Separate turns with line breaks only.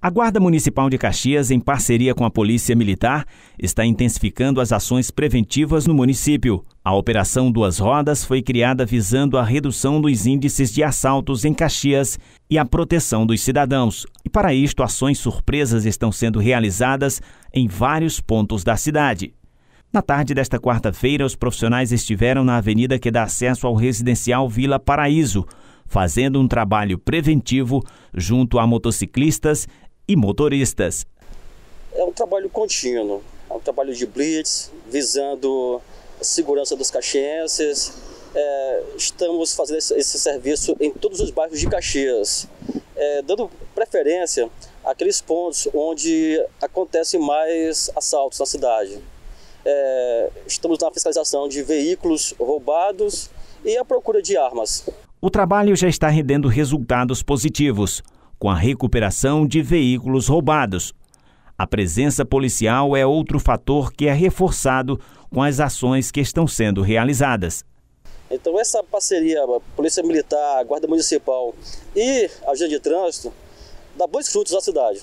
A Guarda Municipal de Caxias, em parceria com a Polícia Militar, está intensificando as ações preventivas no município. A Operação Duas Rodas foi criada visando a redução dos índices de assaltos em Caxias e a proteção dos cidadãos. E para isto, ações surpresas estão sendo realizadas em vários pontos da cidade. Na tarde desta quarta-feira, os profissionais estiveram na avenida que dá acesso ao residencial Vila Paraíso, fazendo um trabalho preventivo junto a motociclistas e motoristas.
É um trabalho contínuo, é um trabalho de blitz, visando a segurança dos caxienses. É, estamos fazendo esse, esse, serviço em todos os bairros de Caxias, é, dando preferência àqueles pontos onde acontecem mais assaltos na cidade. É, estamos na fiscalização de veículos roubados e a procura de
armas. O trabalho já está rendendo resultados positivos com a recuperação de veículos roubados. A presença policial é outro fator que é reforçado com as ações que estão sendo realizadas.
Então, essa parceria, Polícia Militar, Guarda Municipal e Agência de Trânsito, dá bons frutos à cidade.